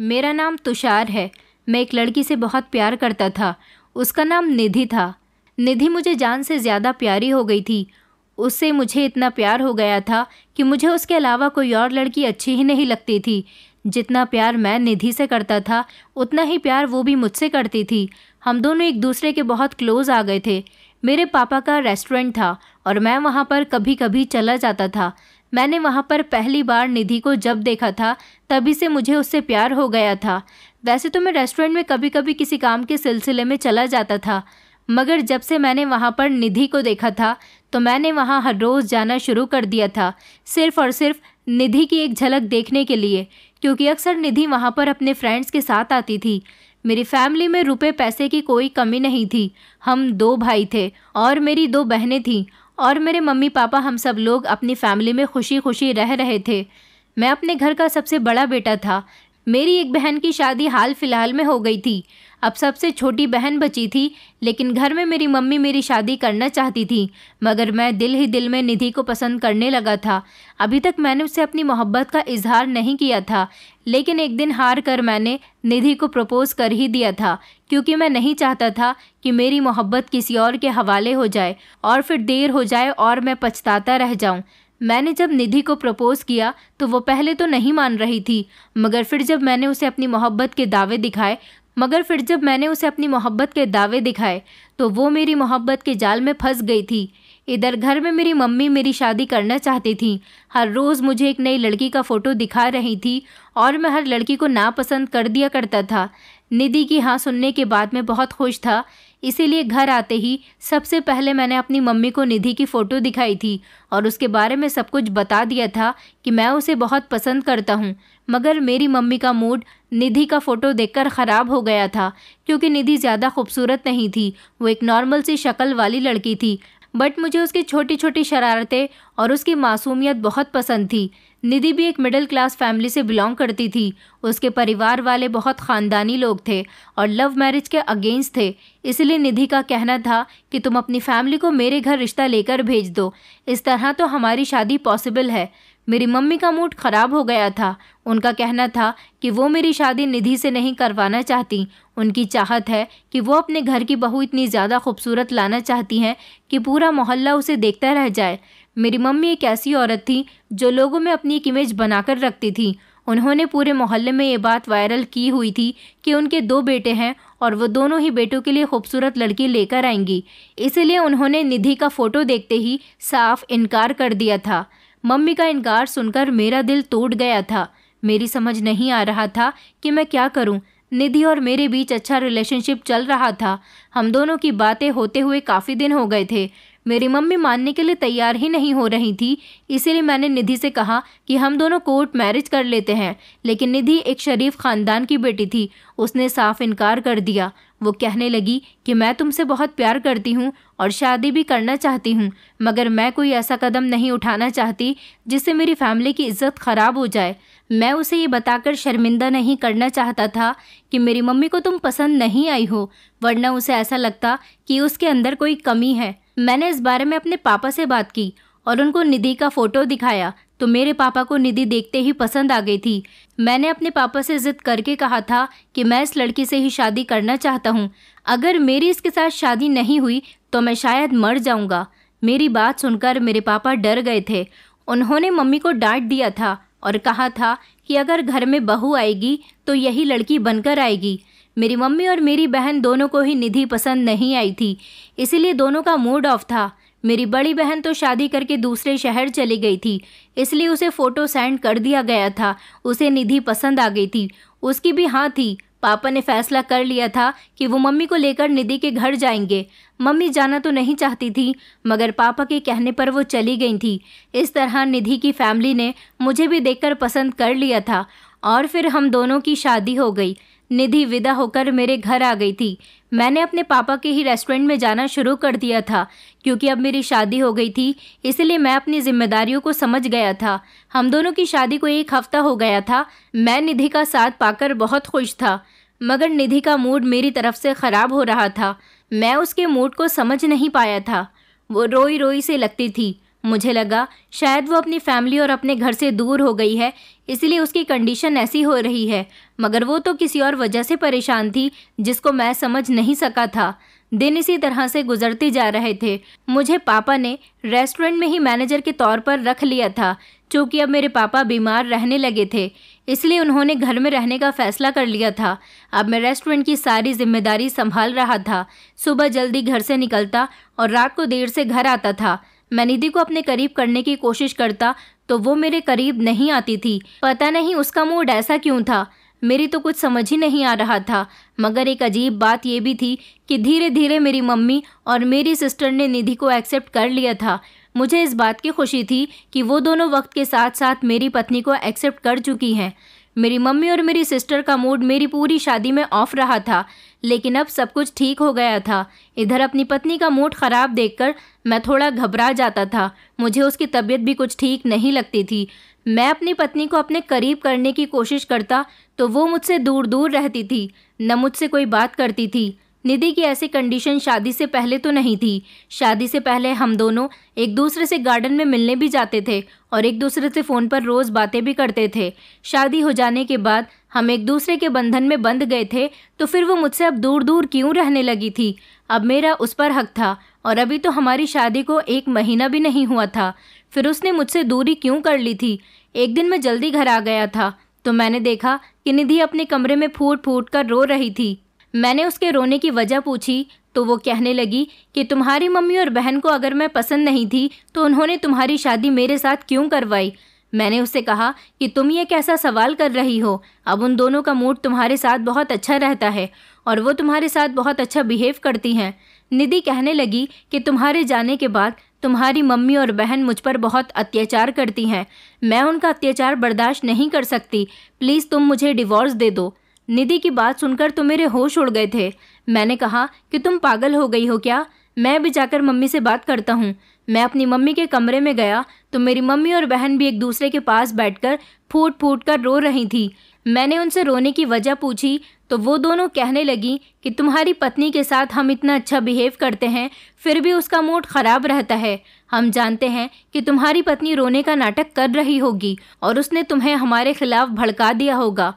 मेरा नाम तुषार है मैं एक लड़की से बहुत प्यार करता था उसका नाम निधि था निधि मुझे जान से ज़्यादा प्यारी हो गई थी उससे मुझे इतना प्यार हो गया था कि मुझे उसके अलावा कोई और लड़की अच्छी ही नहीं लगती थी जितना प्यार मैं निधि से करता था उतना ही प्यार वो भी मुझसे करती थी हम दोनों एक दूसरे के बहुत क्लोज़ आ गए थे मेरे पापा का रेस्टोरेंट था और मैं वहाँ पर कभी कभी चला जाता था मैंने वहाँ पर पहली बार निधि को जब देखा था तभी से मुझे उससे प्यार हो गया था वैसे तो मैं रेस्टोरेंट में कभी कभी किसी काम के सिलसिले में चला जाता था मगर जब से मैंने वहाँ पर निधि को देखा था तो मैंने वहाँ हर रोज़ जाना शुरू कर दिया था सिर्फ़ और सिर्फ निधि की एक झलक देखने के लिए क्योंकि अक्सर निधि वहाँ पर अपने फ्रेंड्स के साथ आती थी मेरी फैमिली में रुपए पैसे की कोई कमी नहीं थी हम दो भाई थे और मेरी दो बहनें थीं और मेरे मम्मी पापा हम सब लोग अपनी फैमिली में खुशी खुशी रह रहे थे मैं अपने घर का सबसे बड़ा बेटा था मेरी एक बहन की शादी हाल फिलहाल में हो गई थी अब सबसे छोटी बहन बची थी लेकिन घर में मेरी मम्मी मेरी शादी करना चाहती थी मगर मैं दिल ही दिल में निधि को पसंद करने लगा था अभी तक मैंने उससे अपनी मोहब्बत का इजहार नहीं किया था लेकिन एक दिन हार कर मैंने निधि को प्रपोज़ कर ही दिया था क्योंकि मैं नहीं चाहता था कि मेरी मोहब्बत किसी और के हवाले हो जाए और फिर देर हो जाए और मैं पछताता रह जाऊँ मैंने जब निधि को प्रपोज़ किया तो वो पहले तो नहीं मान रही थी मगर फिर जब मैंने उसे अपनी मोहब्बत के दावे दिखाए मगर फिर जब मैंने उसे अपनी मोहब्बत के दावे दिखाए तो वो मेरी मोहब्बत के जाल में फंस गई थी इधर घर में मेरी मम्मी मेरी शादी करना चाहती थी हर रोज़ मुझे एक नई लड़की का फ़ोटो दिखा रही थी और मैं हर लड़की को नापसंद कर दिया करता था निधि की हाँ सुनने के बाद मैं बहुत खुश था इसीलिए घर आते ही सबसे पहले मैंने अपनी मम्मी को निधि की फ़ोटो दिखाई थी और उसके बारे में सब कुछ बता दिया था कि मैं उसे बहुत पसंद करता हूँ मगर मेरी मम्मी का मूड निधि का फ़ोटो देखकर ख़राब हो गया था क्योंकि निधि ज़्यादा खूबसूरत नहीं थी वो एक नॉर्मल सी शक्ल वाली लड़की थी बट मुझे उसकी छोटी छोटी शरारतें और उसकी मासूमियत बहुत पसंद थी निधि भी एक मिडिल क्लास फैमिली से बिलोंग करती थी उसके परिवार वाले बहुत ख़ानदानी लोग थे और लव मैरिज के अगेंस्ट थे इसलिए निधि का कहना था कि तुम अपनी फैमिली को मेरे घर रिश्ता लेकर भेज दो इस तरह तो हमारी शादी पॉसिबल है मेरी मम्मी का मूड खराब हो गया था उनका कहना था कि वो मेरी शादी निधि से नहीं करवाना चाहती उनकी चाहत है कि वो अपने घर की बहू इतनी ज़्यादा खूबसूरत लाना चाहती हैं कि पूरा मोहल्ला उसे देखता रह जाए मेरी मम्मी एक ऐसी औरत थी जो लोगों में अपनी एक इमेज बनाकर रखती थी उन्होंने पूरे मोहल्ले में ये बात वायरल की हुई थी कि उनके दो बेटे हैं और वो दोनों ही बेटों के लिए खूबसूरत लड़की लेकर आएंगी इसलिए उन्होंने निधि का फ़ोटो देखते ही साफ इनकार कर दिया था मम्मी का इनकार सुनकर मेरा दिल टूट गया था मेरी समझ नहीं आ रहा था कि मैं क्या करूं निधि और मेरे बीच अच्छा रिलेशनशिप चल रहा था हम दोनों की बातें होते हुए काफ़ी दिन हो गए थे मेरी मम्मी मानने के लिए तैयार ही नहीं हो रही थी इसीलिए मैंने निधि से कहा कि हम दोनों कोर्ट मैरिज कर लेते हैं लेकिन निधि एक शरीफ ख़ानदान की बेटी थी उसने साफ इनकार कर दिया वो कहने लगी कि मैं तुमसे बहुत प्यार करती हूँ और शादी भी करना चाहती हूँ मगर मैं कोई ऐसा कदम नहीं उठाना चाहती जिससे मेरी फैमिली की इज्जत ख़राब हो जाए मैं उसे ये बताकर शर्मिंदा नहीं करना चाहता था कि मेरी मम्मी को तुम पसंद नहीं आई हो वरना उसे ऐसा लगता कि उसके अंदर कोई कमी है मैंने इस बारे में अपने पापा से बात की और उनको निधि का फ़ोटो दिखाया तो मेरे पापा को निधि देखते ही पसंद आ गई थी मैंने अपने पापा से ज़िद करके कहा था कि मैं इस लड़की से ही शादी करना चाहता हूँ अगर मेरी इसके साथ शादी नहीं हुई तो मैं शायद मर जाऊँगा मेरी बात सुनकर मेरे पापा डर गए थे उन्होंने मम्मी को डांट दिया था और कहा था कि अगर घर में बहू आएगी तो यही लड़की बनकर आएगी मेरी मम्मी और मेरी बहन दोनों को ही निधि पसंद नहीं आई थी इसीलिए दोनों का मूड ऑफ था मेरी बड़ी बहन तो शादी करके दूसरे शहर चली गई थी इसलिए उसे फ़ोटो सेंड कर दिया गया था उसे निधि पसंद आ गई थी उसकी भी हाँ थी पापा ने फैसला कर लिया था कि वो मम्मी को लेकर निधि के घर जाएंगे मम्मी जाना तो नहीं चाहती थी मगर पापा के कहने पर वो चली गई थी इस तरह निधि की फैमिली ने मुझे भी देखकर पसंद कर लिया था और फिर हम दोनों की शादी हो गई निधि विदा होकर मेरे घर आ गई थी मैंने अपने पापा के ही रेस्टोरेंट में जाना शुरू कर दिया था क्योंकि अब मेरी शादी हो गई थी इसलिए मैं अपनी जिम्मेदारियों को समझ गया था हम दोनों की शादी को एक हफ्ता हो गया था मैं निधि का साथ पाकर बहुत खुश था मगर निधि का मूड मेरी तरफ से ख़राब हो रहा था मैं उसके मूड को समझ नहीं पाया था वो रोई रोई से लगती थी मुझे लगा शायद वो अपनी फैमिली और अपने घर से दूर हो गई है इसलिए उसकी कंडीशन ऐसी हो रही है मगर वो तो किसी और वजह से परेशान थी जिसको मैं समझ नहीं सका था दिन इसी तरह से गुजरते जा रहे थे मुझे पापा ने रेस्टोरेंट में ही मैनेजर के तौर पर रख लिया था चूँकि अब मेरे पापा बीमार रहने लगे थे इसलिए उन्होंने घर में रहने का फैसला कर लिया था अब मैं रेस्टोरेंट की सारी जिम्मेदारी संभाल रहा था सुबह जल्दी घर से निकलता और रात को देर से घर आता था मैं निधि को अपने करीब करने की कोशिश करता तो वो मेरे करीब नहीं आती थी पता नहीं उसका मूड ऐसा क्यों था मेरी तो कुछ समझ ही नहीं आ रहा था मगर एक अजीब बात यह भी थी कि धीरे धीरे मेरी मम्मी और मेरी सिस्टर ने निधि को एक्सेप्ट कर लिया था मुझे इस बात की खुशी थी कि वो दोनों वक्त के साथ साथ मेरी पत्नी को एक्सेप्ट कर चुकी हैं मेरी मम्मी और मेरी सिस्टर का मूड मेरी पूरी शादी में ऑफ रहा था लेकिन अब सब कुछ ठीक हो गया था इधर अपनी पत्नी का मूड ख़राब देखकर मैं थोड़ा घबरा जाता था मुझे उसकी तबीयत भी कुछ ठीक नहीं लगती थी मैं अपनी पत्नी को अपने करीब करने की कोशिश करता तो वो मुझसे दूर दूर रहती थी न मुझसे कोई बात करती थी निधि की ऐसी कंडीशन शादी से पहले तो नहीं थी शादी से पहले हम दोनों एक दूसरे से गार्डन में मिलने भी जाते थे और एक दूसरे से फ़ोन पर रोज़ बातें भी करते थे शादी हो जाने के बाद हम एक दूसरे के बंधन में बंध गए थे तो फिर वो मुझसे अब दूर दूर क्यों रहने लगी थी अब मेरा उस पर हक था और अभी तो हमारी शादी को एक महीना भी नहीं हुआ था फिर उसने मुझसे दूरी क्यों कर ली थी एक दिन मैं जल्दी घर आ गया था तो मैंने देखा कि निधि अपने कमरे में फूट फूट कर रो रही थी मैंने उसके रोने की वजह पूछी तो वो कहने लगी कि तुम्हारी मम्मी और बहन को अगर मैं पसंद नहीं थी तो उन्होंने तुम्हारी शादी मेरे साथ क्यों करवाई मैंने उससे कहा कि तुम ये कैसा सवाल कर रही हो अब उन दोनों का मूड तुम्हारे साथ बहुत अच्छा रहता है और वो तुम्हारे साथ बहुत अच्छा बिहेव करती हैं निधि कहने लगी कि तुम्हारे जाने के बाद तुम्हारी मम्मी और बहन मुझ पर बहुत अत्याचार करती हैं मैं उनका अत्याचार बर्दाश्त नहीं कर सकती प्लीज़ तुम मुझे डिवोर्स दे दो निधि की बात सुनकर तो मेरे होश उड़ गए थे मैंने कहा कि तुम पागल हो गई हो क्या मैं भी जाकर मम्मी से बात करता हूँ मैं अपनी मम्मी के कमरे में गया तो मेरी मम्मी और बहन भी एक दूसरे के पास बैठकर फूट फूट कर रो रही थी मैंने उनसे रोने की वजह पूछी तो वो दोनों कहने लगी कि तुम्हारी पत्नी के साथ हम इतना अच्छा बिहेव करते हैं फिर भी उसका मूड ख़राब रहता है हम जानते हैं कि तुम्हारी पत्नी रोने का नाटक कर रही होगी और उसने तुम्हें हमारे खिलाफ भड़का दिया होगा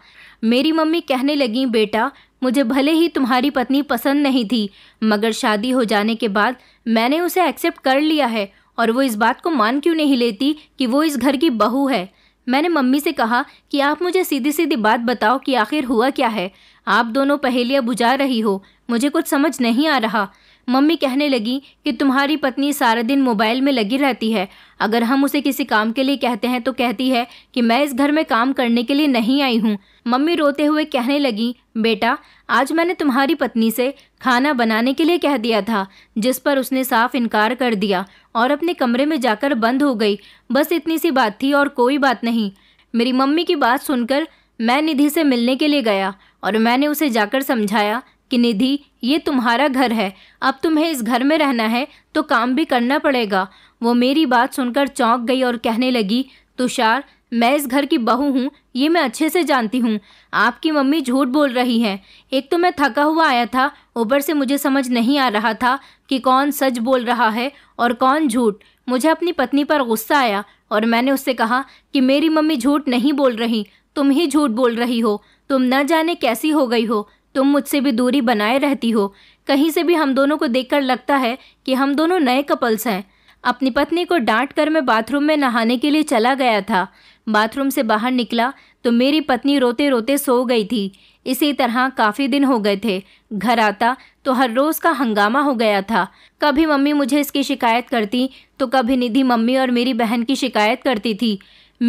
मेरी मम्मी कहने लगी बेटा मुझे भले ही तुम्हारी पत्नी पसंद नहीं थी मगर शादी हो जाने के बाद मैंने उसे एक्सेप्ट कर लिया है और वो इस बात को मान क्यों नहीं लेती कि वो इस घर की बहू है मैंने मम्मी से कहा कि आप मुझे सीधी सीधी बात बताओ कि आखिर हुआ क्या है आप दोनों पहेलियाँ बुझा रही हो मुझे कुछ समझ नहीं आ रहा मम्मी कहने लगी कि तुम्हारी पत्नी सारा दिन मोबाइल में लगी रहती है अगर हम उसे किसी काम के लिए कहते हैं तो कहती है कि मैं इस घर में काम करने के लिए नहीं आई हूँ मम्मी रोते हुए कहने लगी बेटा आज मैंने तुम्हारी पत्नी से खाना बनाने के लिए कह दिया था जिस पर उसने साफ इनकार कर दिया और अपने कमरे में जाकर बंद हो गई बस इतनी सी बात थी और कोई बात नहीं मेरी मम्मी की बात सुनकर मैं निधि से मिलने के लिए गया और मैंने उसे जाकर समझाया कि निधि ये तुम्हारा घर है अब तुम्हें इस घर में रहना है तो काम भी करना पड़ेगा वो मेरी बात सुनकर चौंक गई और कहने लगी तुषार मैं इस घर की बहू हूँ ये मैं अच्छे से जानती हूँ आपकी मम्मी झूठ बोल रही हैं एक तो मैं थका हुआ आया था ऊपर से मुझे समझ नहीं आ रहा था कि कौन सच बोल रहा है और कौन झूठ मुझे अपनी पत्नी पर गुस्सा आया और मैंने उससे कहा कि मेरी मम्मी झूठ नहीं बोल रही तुम ही झूठ बोल रही हो तुम न जाने कैसी हो गई हो तुम मुझसे भी दूरी बनाए रहती हो कहीं से भी हम दोनों को देखकर लगता है कि हम दोनों नए कपल्स हैं अपनी पत्नी को डांट कर मैं बाथरूम में नहाने के लिए चला गया था बाथरूम से बाहर निकला तो मेरी पत्नी रोते रोते सो गई थी इसी तरह काफ़ी दिन हो गए थे घर आता तो हर रोज़ का हंगामा हो गया था कभी मम्मी मुझे इसकी शिकायत करती तो कभी निधि मम्मी और मेरी बहन की शिकायत करती थी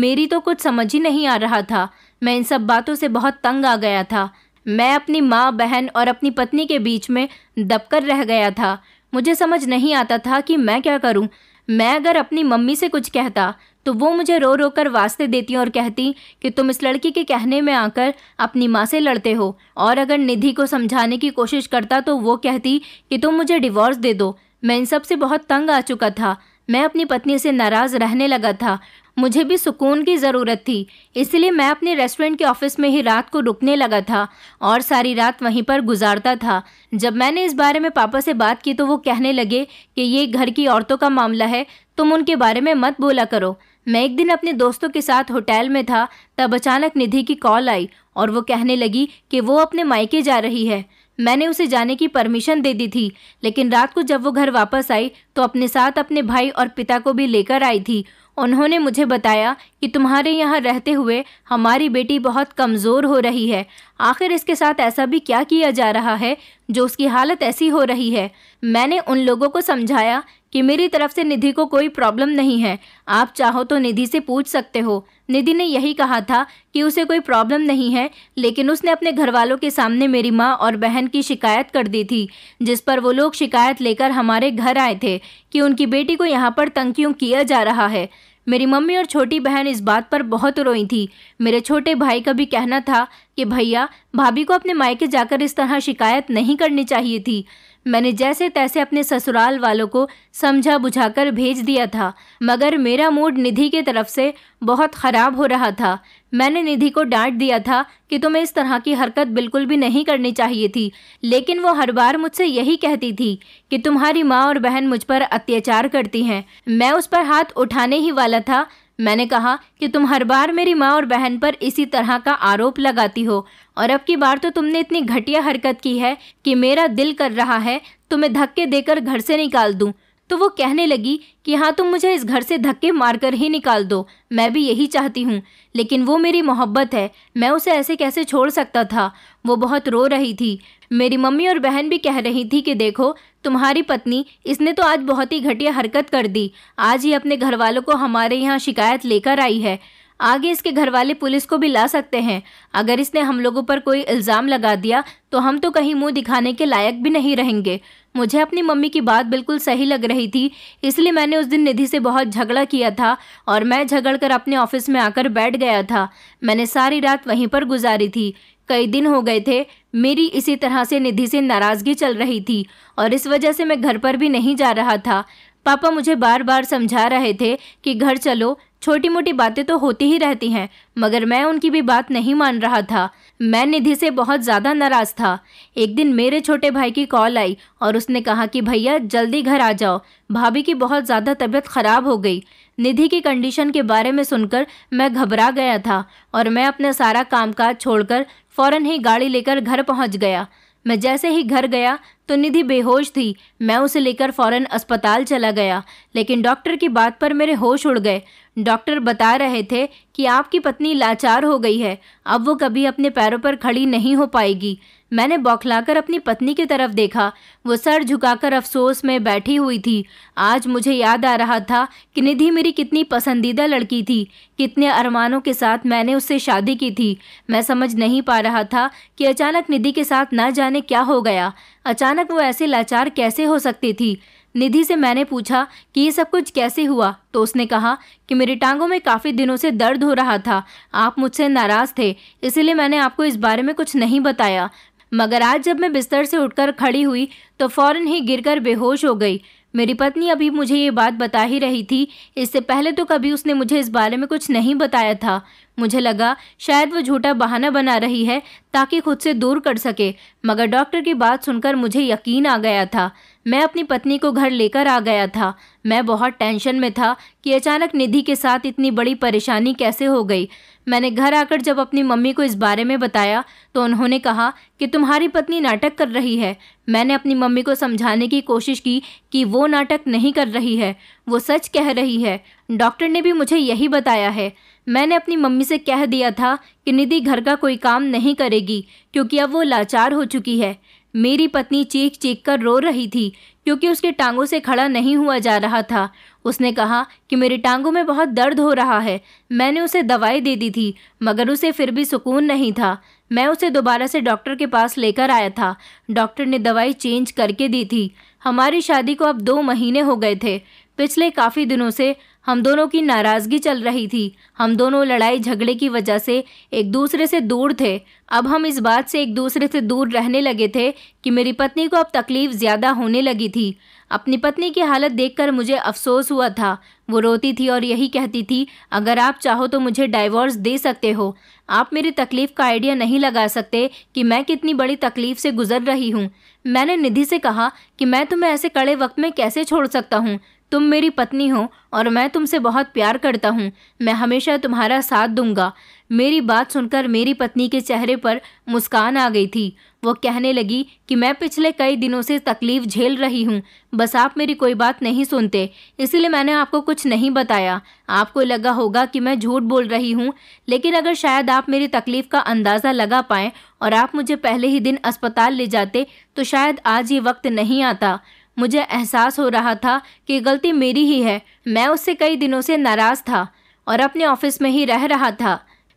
मेरी तो कुछ समझ ही नहीं आ रहा था मैं इन सब बातों से बहुत तंग आ गया था मैं अपनी माँ बहन और अपनी पत्नी के बीच में दबकर रह गया था मुझे समझ नहीं आता था कि मैं क्या करूँ मैं अगर अपनी मम्मी से कुछ कहता तो वो मुझे रो रो कर वास्ते देती और कहती कि तुम इस लड़की के कहने में आकर अपनी माँ से लड़ते हो और अगर निधि को समझाने की कोशिश करता तो वो कहती कि तुम मुझे डिवोर्स दे दो मैं इन सब से बहुत तंग आ चुका था मैं अपनी पत्नी से नाराज़ रहने लगा था मुझे भी सुकून की ज़रूरत थी इसलिए मैं अपने रेस्टोरेंट के ऑफिस में ही रात को रुकने लगा था और सारी रात वहीं पर गुजारता था जब मैंने इस बारे में पापा से बात की तो वो कहने लगे कि ये घर की औरतों का मामला है तुम उनके बारे में मत बोला करो मैं एक दिन अपने दोस्तों के साथ होटल में था तब अचानक निधि की कॉल आई और वो कहने लगी कि वो अपने मायके जा रही है मैंने उसे जाने की परमिशन दे दी थी लेकिन रात को जब वो घर वापस आई तो अपने साथ अपने भाई और पिता को भी लेकर आई थी उन्होंने मुझे बताया कि तुम्हारे यहाँ रहते हुए हमारी बेटी बहुत कमज़ोर हो रही है आखिर इसके साथ ऐसा भी क्या किया जा रहा है जो उसकी हालत ऐसी हो रही है मैंने उन लोगों को समझाया कि मेरी तरफ से निधि को कोई प्रॉब्लम नहीं है आप चाहो तो निधि से पूछ सकते हो निधि ने यही कहा था कि उसे कोई प्रॉब्लम नहीं है लेकिन उसने अपने घर वालों के सामने मेरी माँ और बहन की शिकायत कर दी थी जिस पर वो लोग शिकायत लेकर हमारे घर आए थे कि उनकी बेटी को यहाँ पर तंग क्यों किया जा रहा है मेरी मम्मी और छोटी बहन इस बात पर बहुत रोई थी मेरे छोटे भाई का भी कहना था कि भैया भाभी को अपने मायके जाकर इस तरह शिकायत नहीं करनी चाहिए थी मैंने जैसे तैसे अपने ससुराल वालों को समझा बुझाकर भेज दिया था मगर मेरा मूड निधि की तरफ से बहुत ख़राब हो रहा था मैंने निधि को डांट दिया था कि तुम्हें इस तरह की हरकत बिल्कुल भी नहीं करनी चाहिए थी लेकिन वो हर बार मुझसे यही कहती थी कि तुम्हारी माँ और बहन मुझ पर अत्याचार करती हैं मैं उस पर हाथ उठाने ही वाला था मैंने कहा कि तुम हर बार मेरी माँ और बहन पर इसी तरह का आरोप लगाती हो और अब की बार तो तुमने इतनी घटिया हरकत की है कि मेरा दिल कर रहा है तुम्हें धक्के देकर घर से निकाल दूँ तो वो कहने लगी कि हाँ तुम मुझे इस घर से धक्के मारकर ही निकाल दो मैं भी यही चाहती हूँ लेकिन वो मेरी मोहब्बत है मैं उसे ऐसे कैसे छोड़ सकता था वो बहुत रो रही थी मेरी मम्मी और बहन भी कह रही थी कि देखो तुम्हारी पत्नी इसने तो आज बहुत ही घटिया हरकत कर दी आज ही अपने घर वालों को हमारे यहाँ शिकायत लेकर आई है आगे इसके घर वाले पुलिस को भी ला सकते हैं अगर इसने हम लोगों पर कोई इल्ज़ाम लगा दिया तो हम तो कहीं मुंह दिखाने के लायक भी नहीं रहेंगे मुझे अपनी मम्मी की बात बिल्कुल सही लग रही थी इसलिए मैंने उस दिन निधि से बहुत झगड़ा किया था और मैं झगड़ कर अपने ऑफिस में आकर बैठ गया था मैंने सारी रात वहीं पर गुजारी थी कई दिन हो गए थे मेरी इसी तरह से निधि से नाराज़गी चल रही थी और इस वजह से मैं घर पर भी नहीं जा रहा था पापा मुझे बार बार समझा रहे थे कि घर चलो छोटी मोटी बातें तो होती ही रहती हैं मगर मैं उनकी भी बात नहीं मान रहा था मैं निधि से बहुत ज़्यादा नाराज़ था एक दिन मेरे छोटे भाई की कॉल आई और उसने कहा कि भैया जल्दी घर आ जाओ भाभी की बहुत ज़्यादा तबीयत ख़राब हो गई निधि की कंडीशन के बारे में सुनकर मैं घबरा गया था और मैं अपना सारा कामकाज छोड़कर फ़ौरन ही गाड़ी लेकर घर पहुंच गया मैं जैसे ही घर गया तो निधि बेहोश थी मैं उसे लेकर फौरन अस्पताल चला गया लेकिन डॉक्टर की बात पर मेरे होश उड़ गए डॉक्टर बता रहे थे कि आपकी पत्नी लाचार हो गई है अब वो कभी अपने पैरों पर खड़ी नहीं हो पाएगी मैंने बौखलाकर अपनी पत्नी की तरफ देखा वो सर झुकाकर अफसोस में बैठी हुई थी आज मुझे याद आ रहा था कि निधि मेरी कितनी पसंदीदा लड़की थी कितने अरमानों के साथ मैंने उससे शादी की थी मैं समझ नहीं पा रहा था कि अचानक निधि के साथ ना जाने क्या हो गया अचानक वो ऐसे लाचार कैसे हो सकती थी निधि से मैंने पूछा कि ये सब कुछ कैसे हुआ तो उसने कहा कि मेरी टांगों में काफ़ी दिनों से दर्द हो रहा था आप मुझसे नाराज़ थे इसीलिए मैंने आपको इस बारे में कुछ नहीं बताया मगर आज जब मैं बिस्तर से उठकर खड़ी हुई तो फ़ौरन ही गिरकर बेहोश हो गई मेरी पत्नी अभी मुझे ये बात बता ही रही थी इससे पहले तो कभी उसने मुझे इस बारे में कुछ नहीं बताया था मुझे लगा शायद वह झूठा बहाना बना रही है ताकि खुद से दूर कर सके मगर डॉक्टर की बात सुनकर मुझे यकीन आ गया था मैं अपनी पत्नी को घर लेकर आ गया था मैं बहुत टेंशन में था कि अचानक निधि के साथ इतनी बड़ी परेशानी कैसे हो गई मैंने घर आकर जब अपनी मम्मी को इस बारे में बताया तो उन्होंने कहा कि तुम्हारी पत्नी नाटक कर रही है मैंने अपनी मम्मी को समझाने की कोशिश की कि वो नाटक नहीं कर रही है वो सच कह रही है डॉक्टर ने भी मुझे यही बताया है मैंने अपनी मम्मी से कह दिया था कि निधि घर का कोई काम नहीं करेगी क्योंकि अब वो लाचार हो चुकी है मेरी पत्नी चीख चीख कर रो रही थी क्योंकि उसके टांगों से खड़ा नहीं हुआ जा रहा था उसने कहा कि मेरे टांगों में बहुत दर्द हो रहा है मैंने उसे दवाई दे दी थी मगर उसे फिर भी सुकून नहीं था मैं उसे दोबारा से डॉक्टर के पास लेकर आया था डॉक्टर ने दवाई चेंज करके दी थी हमारी शादी को अब दो महीने हो गए थे पिछले काफ़ी दिनों से हम दोनों की नाराज़गी चल रही थी हम दोनों लड़ाई झगड़े की वजह से एक दूसरे से दूर थे अब हम इस बात से एक दूसरे से दूर रहने लगे थे कि मेरी पत्नी को अब तकलीफ़ ज़्यादा होने लगी थी अपनी पत्नी की हालत देखकर मुझे अफसोस हुआ था वो रोती थी और यही कहती थी अगर आप चाहो तो मुझे डाइवोर्स दे सकते हो आप मेरी तकलीफ़ का आइडिया नहीं लगा सकते कि मैं कितनी बड़ी तकलीफ़ से गुजर रही हूँ मैंने निधि से कहा कि मैं तुम्हें ऐसे कड़े वक्त में कैसे छोड़ सकता हूँ तुम मेरी पत्नी हो और मैं तुमसे बहुत प्यार करता हूँ मैं हमेशा तुम्हारा साथ दूंगा मेरी बात सुनकर मेरी पत्नी के चेहरे पर मुस्कान आ गई थी वो कहने लगी कि मैं पिछले कई दिनों से तकलीफ़ झेल रही हूँ बस आप मेरी कोई बात नहीं सुनते इसलिए मैंने आपको कुछ नहीं बताया आपको लगा होगा कि मैं झूठ बोल रही हूँ लेकिन अगर शायद आप मेरी तकलीफ़ का अंदाज़ा लगा पाएँ और आप मुझे पहले ही दिन अस्पताल ले जाते तो शायद आज ये वक्त नहीं आता मुझे एहसास हो रहा था कि गलती मेरी ही है मैं उससे कई दिनों से नाराज़ था और अपने ऑफिस में ही रह रहा था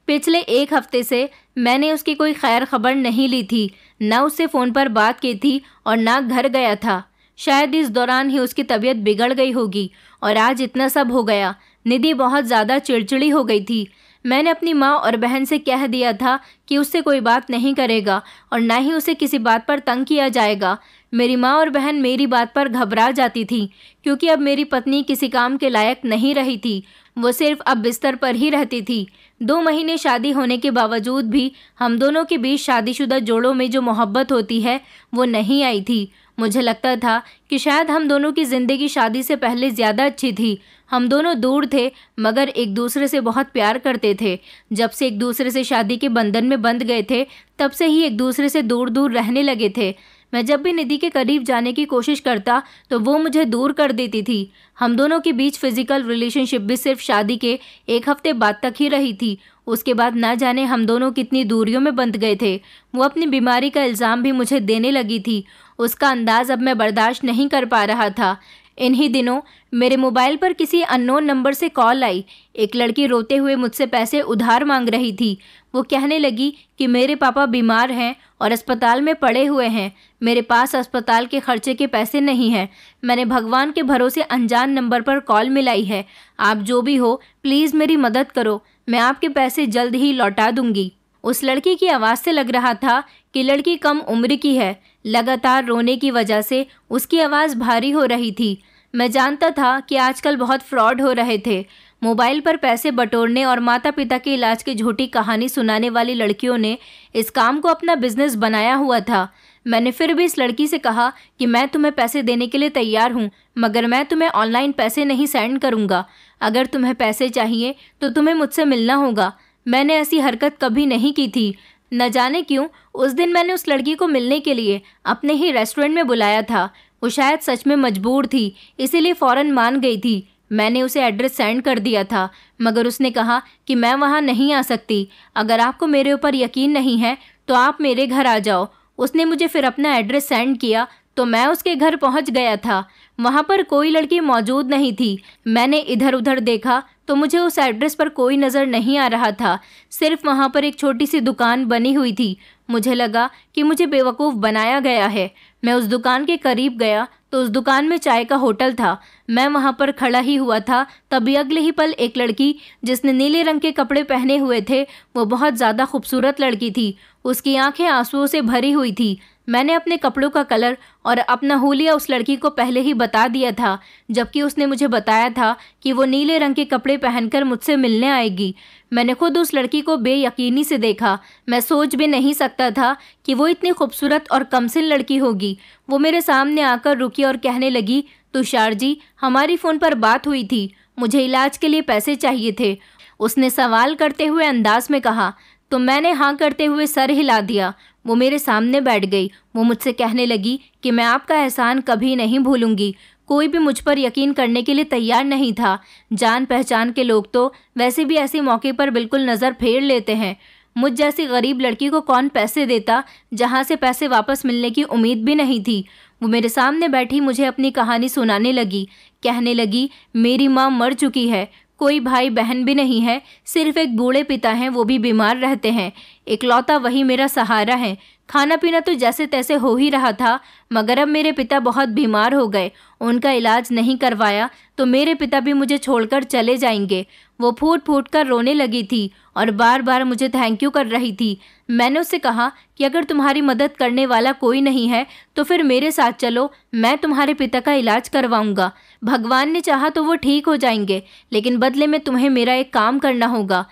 पिछले एक हफ्ते से मैंने उसकी कोई खैर खबर नहीं ली थी न उससे फ़ोन पर बात की थी और ना घर गया था शायद इस दौरान ही उसकी तबीयत बिगड़ गई होगी और आज इतना सब हो गया निधि बहुत ज़्यादा चिड़चिड़ी हो गई थी मैंने अपनी माँ और बहन से कह दिया था कि उससे कोई बात नहीं करेगा और ना ही उसे किसी बात पर तंग किया जाएगा मेरी माँ और बहन मेरी बात पर घबरा जाती थी क्योंकि अब मेरी पत्नी किसी काम के लायक नहीं रही थी वो सिर्फ अब बिस्तर पर ही रहती थी दो महीने शादी होने के बावजूद भी हम दोनों के बीच शादीशुदा जोड़ों में जो मोहब्बत होती है वो नहीं आई थी मुझे लगता था कि शायद हम दोनों की ज़िंदगी शादी से पहले ज़्यादा अच्छी थी हम दोनों दूर थे मगर एक दूसरे से बहुत प्यार करते थे जब से एक दूसरे से शादी के बंधन में बंध गए थे तब से ही एक दूसरे से दूर दूर रहने लगे थे मैं जब भी निधि के करीब जाने की कोशिश करता तो वो मुझे दूर कर देती थी हम दोनों के बीच फिजिकल रिलेशनशिप भी सिर्फ शादी के एक हफ्ते बाद तक ही रही थी उसके बाद ना जाने हम दोनों कितनी दूरियों में बंध गए थे वो अपनी बीमारी का इल्ज़ाम भी मुझे देने लगी थी उसका अंदाज़ अब मैं बर्दाश्त नहीं कर पा रहा था इन्हीं दिनों मेरे मोबाइल पर किसी अननोन नंबर से कॉल आई एक लड़की रोते हुए मुझसे पैसे उधार मांग रही थी वो कहने लगी कि मेरे पापा बीमार हैं और अस्पताल में पड़े हुए हैं मेरे पास अस्पताल के खर्चे के पैसे नहीं हैं मैंने भगवान के भरोसे अनजान नंबर पर कॉल मिलाई है आप जो भी हो प्लीज़ मेरी मदद करो मैं आपके पैसे जल्द ही लौटा दूंगी उस लड़की की आवाज़ से लग रहा था कि लड़की कम उम्र की है लगातार रोने की वजह से उसकी आवाज़ भारी हो रही थी मैं जानता था कि आजकल बहुत फ्रॉड हो रहे थे मोबाइल पर पैसे बटोरने और माता पिता के इलाज की झूठी कहानी सुनाने वाली लड़कियों ने इस काम को अपना बिजनेस बनाया हुआ था मैंने फिर भी इस लड़की से कहा कि मैं तुम्हें पैसे देने के लिए तैयार हूँ मगर मैं तुम्हें ऑनलाइन पैसे नहीं सेंड करूँगा अगर तुम्हें पैसे चाहिए तो तुम्हें मुझसे मिलना होगा मैंने ऐसी हरकत कभी नहीं की थी न जाने क्यों उस दिन मैंने उस लड़की को मिलने के लिए अपने ही रेस्टोरेंट में बुलाया था वो शायद सच में मजबूर थी इसीलिए फ़ौरन मान गई थी मैंने उसे एड्रेस सेंड कर दिया था मगर उसने कहा कि मैं वहाँ नहीं आ सकती अगर आपको मेरे ऊपर यकीन नहीं है तो आप मेरे घर आ जाओ उसने मुझे फिर अपना एड्रेस सेंड किया तो मैं उसके घर पहुंच गया था वहाँ पर कोई लड़की मौजूद नहीं थी मैंने इधर उधर देखा तो मुझे उस एड्रेस पर कोई नज़र नहीं आ रहा था सिर्फ वहाँ पर एक छोटी सी दुकान बनी हुई थी मुझे लगा कि मुझे बेवकूफ़ बनाया गया है मैं उस दुकान के करीब गया तो उस दुकान में चाय का होटल था मैं वहाँ पर खड़ा ही हुआ था तभी अगले ही पल एक लड़की जिसने नीले रंग के कपड़े पहने हुए थे वो बहुत ज़्यादा खूबसूरत लड़की थी उसकी आंखें आंसुओं से भरी हुई थी मैंने अपने कपड़ों का कलर और अपना होलिया उस लड़की को पहले ही बता दिया था जबकि उसने मुझे बताया था कि वो नीले रंग के कपड़े पहनकर मुझसे मिलने आएगी मैंने खुद उस लड़की को बेयकीनी से देखा मैं सोच भी नहीं सकता था कि वो इतनी खूबसूरत और कमसिन लड़की होगी वो मेरे सामने आकर रुकी और कहने लगी तुषार जी हमारी फ़ोन पर बात हुई थी मुझे इलाज के लिए पैसे चाहिए थे उसने सवाल करते हुए अंदाज में कहा तो मैंने हाँ करते हुए सर हिला दिया वो मेरे सामने बैठ गई वो मुझसे कहने लगी कि मैं आपका एहसान कभी नहीं भूलूंगी कोई भी मुझ पर यकीन करने के लिए तैयार नहीं था जान पहचान के लोग तो वैसे भी ऐसे मौके पर बिल्कुल नज़र फेर लेते हैं मुझ जैसी गरीब लड़की को कौन पैसे देता जहाँ से पैसे वापस मिलने की उम्मीद भी नहीं थी वो मेरे सामने बैठी मुझे अपनी कहानी सुनाने लगी कहने लगी मेरी माँ मर चुकी है कोई भाई बहन भी नहीं है सिर्फ एक बूढ़े पिता हैं वो भी बीमार रहते हैं इकलौता वही मेरा सहारा है खाना पीना तो जैसे तैसे हो ही रहा था मगर अब मेरे पिता बहुत बीमार हो गए उनका इलाज नहीं करवाया तो मेरे पिता भी मुझे छोड़कर चले जाएंगे वो फूट फूट कर रोने लगी थी और बार बार मुझे थैंक यू कर रही थी मैंने उससे कहा कि अगर तुम्हारी मदद करने वाला कोई नहीं है तो फिर मेरे साथ चलो मैं तुम्हारे पिता का इलाज करवाऊँगा भगवान ने चाहा तो वो ठीक हो जाएंगे लेकिन बदले में तुम्हें मेरा एक काम करना होगा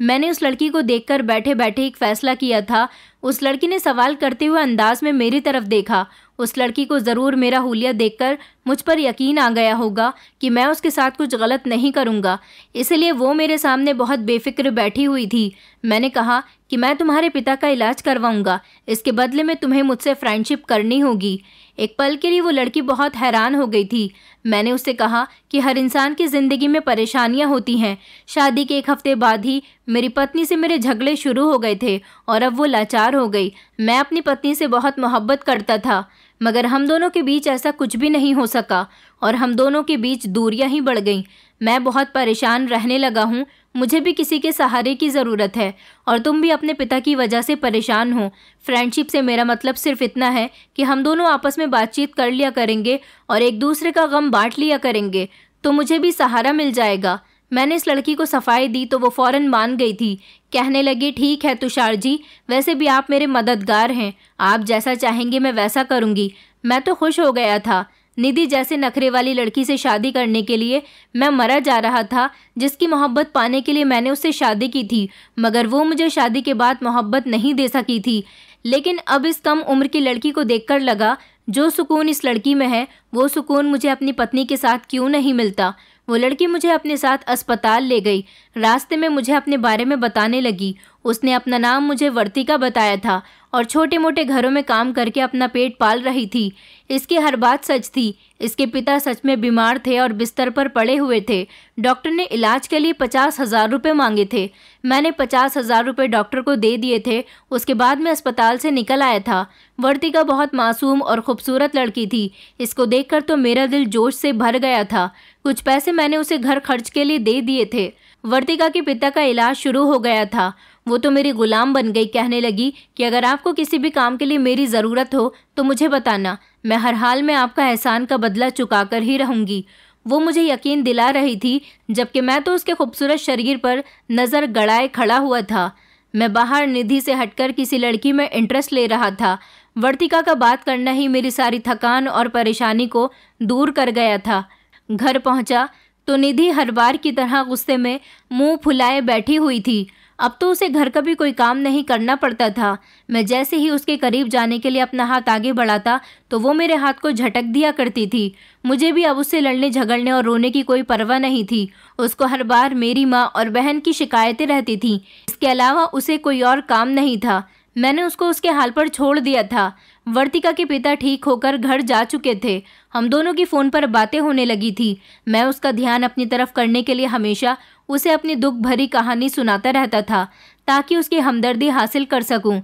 मैंने उस लड़की को देखकर बैठे बैठे एक फ़ैसला किया था उस लड़की ने सवाल करते हुए अंदाज में मेरी तरफ देखा उस लड़की को ज़रूर मेरा हुलिया देखकर मुझ पर यकीन आ गया होगा कि मैं उसके साथ कुछ गलत नहीं करूँगा इसलिए वो मेरे सामने बहुत बेफिक्र बैठी हुई थी मैंने कहा कि मैं तुम्हारे पिता का इलाज करवाऊँगा इसके बदले में तुम्हें मुझसे फ्रेंडशिप करनी होगी एक पल के लिए वो लड़की बहुत हैरान हो गई थी मैंने उससे कहा कि हर इंसान की ज़िंदगी में परेशानियां होती हैं शादी के एक हफ़्ते बाद ही मेरी पत्नी से मेरे झगड़े शुरू हो गए थे और अब वो लाचार हो गई मैं अपनी पत्नी से बहुत मोहब्बत करता था मगर हम दोनों के बीच ऐसा कुछ भी नहीं हो सका और हम दोनों के बीच दूरियां ही बढ़ गईं मैं बहुत परेशान रहने लगा हूँ मुझे भी किसी के सहारे की ज़रूरत है और तुम भी अपने पिता की वजह से परेशान हो फ्रेंडशिप से मेरा मतलब सिर्फ इतना है कि हम दोनों आपस में बातचीत कर लिया करेंगे और एक दूसरे का गम बांट लिया करेंगे तो मुझे भी सहारा मिल जाएगा मैंने इस लड़की को सफाई दी तो वो फ़ौरन मान गई थी कहने लगी ठीक है तुषार जी वैसे भी आप मेरे मददगार हैं आप जैसा चाहेंगे मैं वैसा करूंगी मैं तो खुश हो गया था निधि जैसे नखरे वाली लड़की से शादी करने के लिए मैं मरा जा रहा था जिसकी मोहब्बत पाने के लिए मैंने उससे शादी की थी मगर वो मुझे शादी के बाद मोहब्बत नहीं दे सकी थी लेकिन अब इस कम उम्र की लड़की को देखकर लगा जो सुकून इस लड़की में है वो सुकून मुझे अपनी पत्नी के साथ क्यों नहीं मिलता वो लड़की मुझे अपने साथ अस्पताल ले गई रास्ते में मुझे अपने बारे में बताने लगी उसने अपना नाम मुझे वर्तिका बताया था और छोटे मोटे घरों में काम करके अपना पेट पाल रही थी इसकी हर बात सच थी इसके पिता सच में बीमार थे और बिस्तर पर पड़े हुए थे डॉक्टर ने इलाज के लिए पचास हज़ार रुपये मांगे थे मैंने पचास हज़ार रुपये डॉक्टर को दे दिए थे उसके बाद मैं अस्पताल से निकल आया था वर्तिका बहुत मासूम और खूबसूरत लड़की थी इसको देखकर तो मेरा दिल जोश से भर गया था कुछ पैसे मैंने उसे घर खर्च के लिए दे दिए थे वर्तिका के पिता का इलाज शुरू हो गया था वो तो मेरी गुलाम बन गई कहने लगी कि अगर आपको किसी भी काम के लिए मेरी ज़रूरत हो तो मुझे बताना मैं हर हाल में आपका एहसान का बदला चुका कर ही रहूँगी वो मुझे यकीन दिला रही थी जबकि मैं तो उसके खूबसूरत शरीर पर नज़र गड़ाए खड़ा हुआ था मैं बाहर निधि से हटकर किसी लड़की में इंटरेस्ट ले रहा था वर्तिका का बात करना ही मेरी सारी थकान और परेशानी को दूर कर गया था घर पहुंचा तो निधि हर बार की तरह गुस्से में मुंह फुलाए बैठी हुई थी अब तो उसे घर का भी कोई काम नहीं करना पड़ता था मैं जैसे ही उसके करीब जाने के लिए अपना हाथ आगे बढ़ाता तो वो मेरे हाथ को झटक दिया करती थी मुझे भी अब उससे लड़ने झगड़ने और रोने की कोई परवाह नहीं थी उसको हर बार मेरी माँ और बहन की शिकायतें रहती थीं इसके अलावा उसे कोई और काम नहीं था मैंने उसको उसके हाल पर छोड़ दिया था वर्तिका के पिता ठीक होकर घर जा चुके थे हम दोनों की फ़ोन पर बातें होने लगी थी मैं उसका ध्यान अपनी तरफ करने के लिए हमेशा उसे अपनी दुख भरी कहानी सुनाता रहता था ताकि उसकी हमदर्दी हासिल कर सकूं।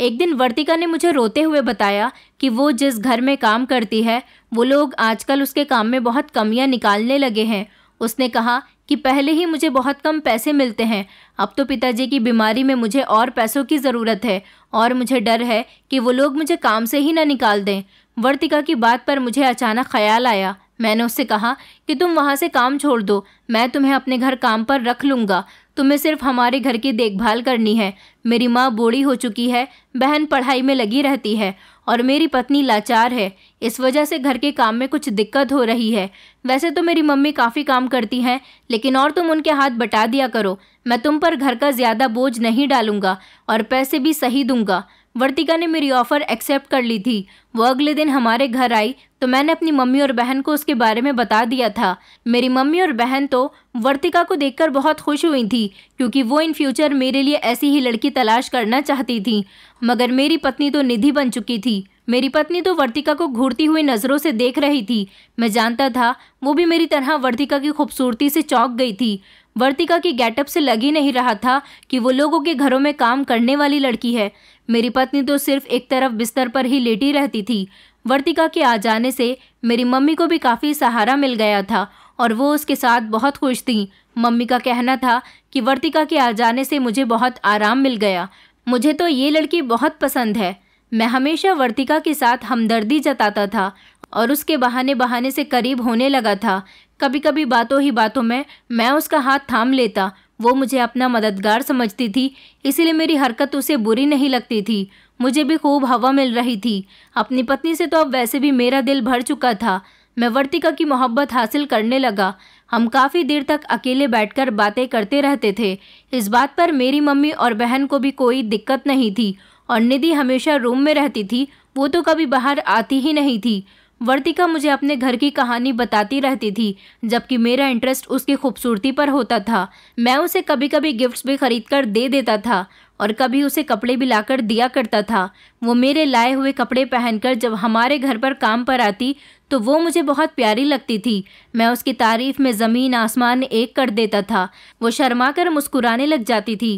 एक दिन वर्तिका ने मुझे रोते हुए बताया कि वो जिस घर में काम करती है वो लोग आजकल उसके काम में बहुत कमियां निकालने लगे हैं उसने कहा कि पहले ही मुझे बहुत कम पैसे मिलते हैं अब तो पिताजी की बीमारी में मुझे और पैसों की ज़रूरत है और मुझे डर है कि वो लोग मुझे काम से ही ना निकाल दें वर्तिका की बात पर मुझे अचानक ख्याल आया मैंने उससे कहा कि तुम वहाँ से काम छोड़ दो मैं तुम्हें अपने घर काम पर रख लूँगा तुम्हें सिर्फ हमारे घर की देखभाल करनी है मेरी माँ बूढ़ी हो चुकी है बहन पढ़ाई में लगी रहती है और मेरी पत्नी लाचार है इस वजह से घर के काम में कुछ दिक्कत हो रही है वैसे तो मेरी मम्मी काफ़ी काम करती हैं लेकिन और तुम उनके हाथ बटा दिया करो मैं तुम पर घर का ज़्यादा बोझ नहीं डालूंगा और पैसे भी सही दूंगा वर्तिका ने मेरी ऑफ़र एक्सेप्ट कर ली थी वो अगले दिन हमारे घर आई तो मैंने अपनी मम्मी और बहन को उसके बारे में बता दिया था मेरी मम्मी और बहन तो वर्तिका को देखकर बहुत खुश हुई थी क्योंकि वो इन फ्यूचर मेरे लिए ऐसी ही लड़की तलाश करना चाहती थी मगर मेरी पत्नी तो निधि बन चुकी थी मेरी पत्नी तो वर्तिका को घूरती हुई नज़रों से देख रही थी मैं जानता था वो भी मेरी तरह वर्तिका की खूबसूरती से चौंक गई थी वर्तिका की गेटअप से लग ही नहीं रहा था कि वो लोगों के घरों में काम करने वाली लड़की है मेरी पत्नी तो सिर्फ एक तरफ बिस्तर पर ही लेटी रहती थी वर्तिका के आ जाने से मेरी मम्मी को भी काफ़ी सहारा मिल गया था और वो उसके साथ बहुत खुश थीं मम्मी का कहना था कि वर्तिका के आ जाने से मुझे बहुत आराम मिल गया मुझे तो ये लड़की बहुत पसंद है मैं हमेशा वर्तिका के साथ हमदर्दी जताता था और उसके बहाने बहाने से करीब होने लगा था कभी कभी बातों ही बातों में मैं उसका हाथ थाम लेता वो मुझे अपना मददगार समझती थी इसीलिए मेरी हरकत उसे बुरी नहीं लगती थी मुझे भी खूब हवा मिल रही थी अपनी पत्नी से तो अब वैसे भी मेरा दिल भर चुका था मैं वर्तिका की मोहब्बत हासिल करने लगा हम काफ़ी देर तक अकेले बैठकर बातें करते रहते थे इस बात पर मेरी मम्मी और बहन को भी कोई दिक्कत नहीं थी और निधि हमेशा रूम में रहती थी वो तो कभी बाहर आती ही नहीं थी वर्तिका मुझे अपने घर की कहानी बताती रहती थी जबकि मेरा इंटरेस्ट उसकी खूबसूरती पर होता था मैं उसे कभी कभी गिफ्ट्स भी खरीद कर दे देता था और कभी उसे कपड़े भी लाकर दिया करता था वो मेरे लाए हुए कपड़े पहनकर जब हमारे घर पर काम पर आती तो वो मुझे बहुत प्यारी लगती थी मैं उसकी तारीफ में ज़मीन आसमान एक कर देता था वो शर्मा कर मुस्कुराने लग जाती थी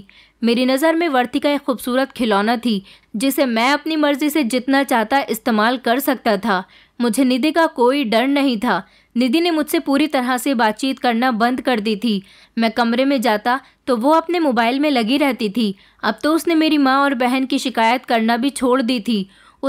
मेरी नज़र में वर्तिका एक खूबसूरत खिलौना थी जिसे मैं अपनी मर्जी से जितना चाहता इस्तेमाल कर सकता था मुझे निधि का कोई डर नहीं था निधि ने मुझसे पूरी तरह से बातचीत करना बंद कर दी थी मैं कमरे में जाता तो वो अपने मोबाइल में लगी रहती थी अब तो उसने मेरी माँ और बहन की शिकायत करना भी छोड़ दी थी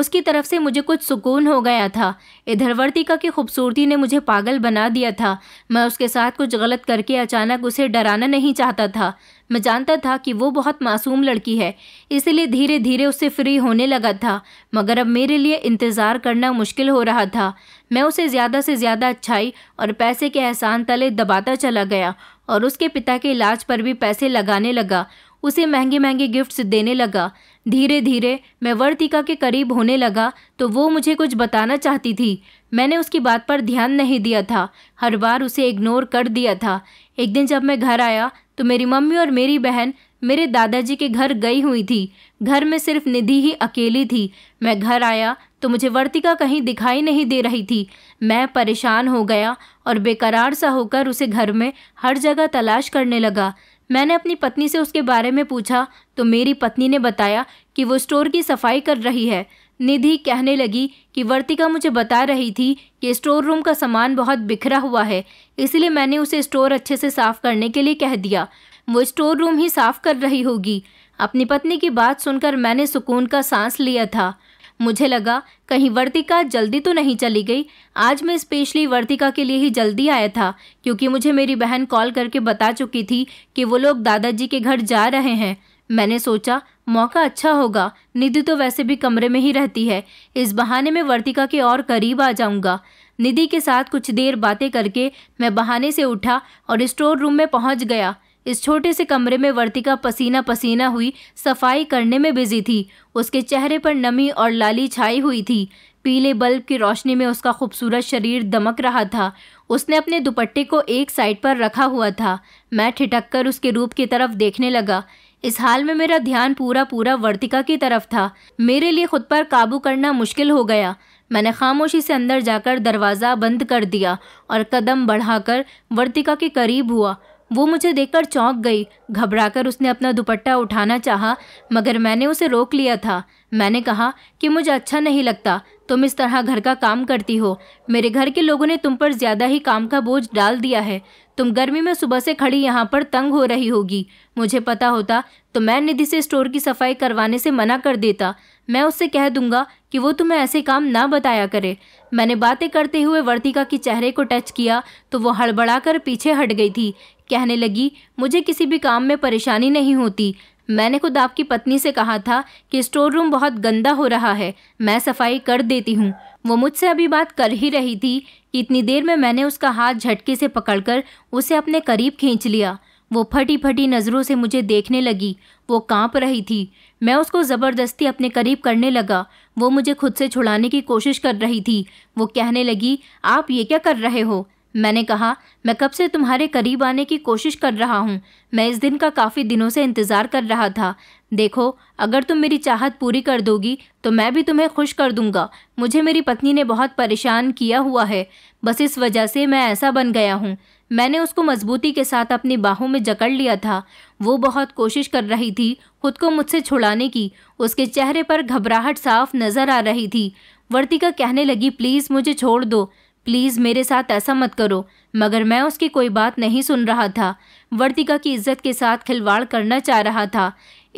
उसकी तरफ से मुझे कुछ सुकून हो गया था इधर वर्तिका की खूबसूरती ने मुझे पागल बना दिया था मैं उसके साथ कुछ गलत करके अचानक उसे डराना नहीं चाहता था मैं जानता था कि वो बहुत मासूम लड़की है इसलिए धीरे धीरे उससे फ्री होने लगा था मगर अब मेरे लिए इंतज़ार करना मुश्किल हो रहा था मैं उसे ज़्यादा से ज़्यादा अच्छाई और पैसे के एहसान तले दबाता चला गया और उसके पिता के इलाज पर भी पैसे लगाने लगा उसे महंगे महंगे गिफ्ट्स देने लगा धीरे धीरे मैं वर्तिका के करीब होने लगा तो वो मुझे कुछ बताना चाहती थी मैंने उसकी बात पर ध्यान नहीं दिया था हर बार उसे इग्नोर कर दिया था एक दिन जब मैं घर आया तो मेरी मम्मी और मेरी बहन मेरे दादाजी के घर गई हुई थी घर में सिर्फ निधि ही अकेली थी मैं घर आया तो मुझे वर्तिका कहीं दिखाई नहीं दे रही थी मैं परेशान हो गया और बेकरार सा होकर उसे घर में हर जगह तलाश करने लगा मैंने अपनी पत्नी से उसके बारे में पूछा तो मेरी पत्नी ने बताया कि वो स्टोर की सफाई कर रही है निधि कहने लगी कि वर्तिका मुझे बता रही थी कि स्टोर रूम का सामान बहुत बिखरा हुआ है इसलिए मैंने उसे स्टोर अच्छे से साफ करने के लिए कह दिया वो स्टोर रूम ही साफ कर रही होगी अपनी पत्नी की बात सुनकर मैंने सुकून का सांस लिया था मुझे लगा कहीं वर्तिका जल्दी तो नहीं चली गई आज मैं स्पेशली वर्तिका के लिए ही जल्दी आया था क्योंकि मुझे मेरी बहन कॉल करके बता चुकी थी कि वो लोग दादाजी के घर जा रहे हैं मैंने सोचा मौका अच्छा होगा निधि तो वैसे भी कमरे में ही रहती है इस बहाने में वर्तिका के और करीब आ जाऊंगा निधि के साथ कुछ देर बातें करके मैं बहाने से उठा और स्टोर रूम में पहुंच गया इस छोटे से कमरे में वर्तिका पसीना पसीना हुई सफाई करने में बिजी थी उसके चेहरे पर नमी और लाली छाई हुई थी पीले बल्ब की रोशनी में उसका खूबसूरत शरीर दमक रहा था उसने अपने दुपट्टे को एक साइड पर रखा हुआ था मैं ठिठक कर उसके रूप की तरफ देखने लगा इस हाल में मेरा ध्यान पूरा पूरा वर्तिका की तरफ था मेरे लिए खुद पर काबू करना मुश्किल हो गया मैंने खामोशी से अंदर जाकर दरवाज़ा बंद कर दिया और कदम बढ़ाकर वर्तिका के करीब हुआ वो मुझे देखकर चौंक गई घबराकर उसने अपना दुपट्टा उठाना चाहा मगर मैंने उसे रोक लिया था मैंने कहा कि मुझे अच्छा नहीं लगता तुम इस तरह घर का काम करती हो मेरे घर के लोगों ने तुम पर ज़्यादा ही काम का बोझ डाल दिया है तुम गर्मी में सुबह से खड़ी यहाँ पर तंग हो रही होगी मुझे पता होता तो मैं निधि से स्टोर की सफाई करवाने से मना कर देता मैं उससे कह दूंगा कि वो तुम्हें ऐसे काम ना बताया करे मैंने बातें करते हुए वर्तिका के चेहरे को टच किया तो वो हड़बड़ाकर पीछे हट गई थी कहने लगी मुझे किसी भी काम में परेशानी नहीं होती मैंने खुद आपकी पत्नी से कहा था कि स्टोर रूम बहुत गंदा हो रहा है मैं सफाई कर देती हूँ वो मुझसे अभी बात कर ही रही थी इतनी देर में मैंने उसका हाथ झटके से पकड़कर उसे अपने करीब खींच लिया वो फटी फटी नज़रों से मुझे देखने लगी वो कांप रही थी मैं उसको ज़बरदस्ती अपने करीब करने लगा वो मुझे खुद से छुड़ाने की कोशिश कर रही थी वो कहने लगी आप ये क्या कर रहे हो मैंने कहा मैं कब से तुम्हारे करीब आने की कोशिश कर रहा हूँ मैं इस दिन का काफ़ी दिनों से इंतज़ार कर रहा था देखो अगर तुम मेरी चाहत पूरी कर दोगी तो मैं भी तुम्हें खुश कर दूंगा मुझे मेरी पत्नी ने बहुत परेशान किया हुआ है बस इस वजह से मैं ऐसा बन गया हूँ मैंने उसको मजबूती के साथ अपनी बाहों में जकड़ लिया था वो बहुत कोशिश कर रही थी खुद को मुझसे छुड़ाने की उसके चेहरे पर घबराहट साफ नज़र आ रही थी वर्तिका कहने लगी प्लीज़ मुझे छोड़ दो प्लीज़ मेरे साथ ऐसा मत करो मगर मैं उसकी कोई बात नहीं सुन रहा था वर्तिका की इज्जत के साथ खिलवाड़ करना चाह रहा था